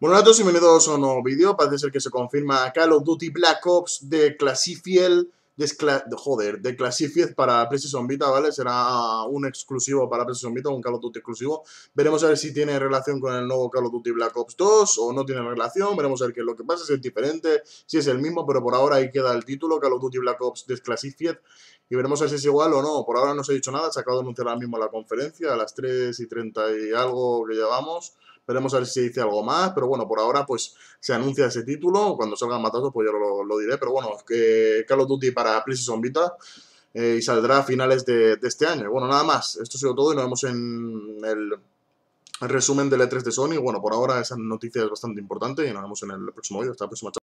Bueno, a todos y bienvenidos a un nuevo vídeo. Parece ser que se confirma Call of Duty Black Ops de Classified, joder, de Classified para PlayStation Vita, ¿vale? Será un exclusivo para PlayStation Vita, un Call of Duty exclusivo. Veremos a ver si tiene relación con el nuevo Call of Duty Black Ops 2 o no tiene relación. Veremos a ver qué es lo que pasa, si es diferente, si es el mismo, pero por ahora ahí queda el título, Call of Duty Black Ops de Classified. Y veremos a ver si es igual o no. Por ahora no se ha dicho nada, se acaba de anunciar ahora mismo la conferencia a las 3 y 30 y algo que llevamos. Veremos a ver si dice algo más, pero bueno, por ahora pues se anuncia ese título. Cuando salgan matados pues ya lo, diré, pero bueno, que Call of Duty para PlayStation Vita eh, y saldrá a finales de, este año. Bueno, nada más, esto ha sido todo y nos vemos en el resumen del E3 de Sony. Bueno, por ahora esa noticia es bastante importante y nos vemos en el próximo vídeo. Hasta la próxima,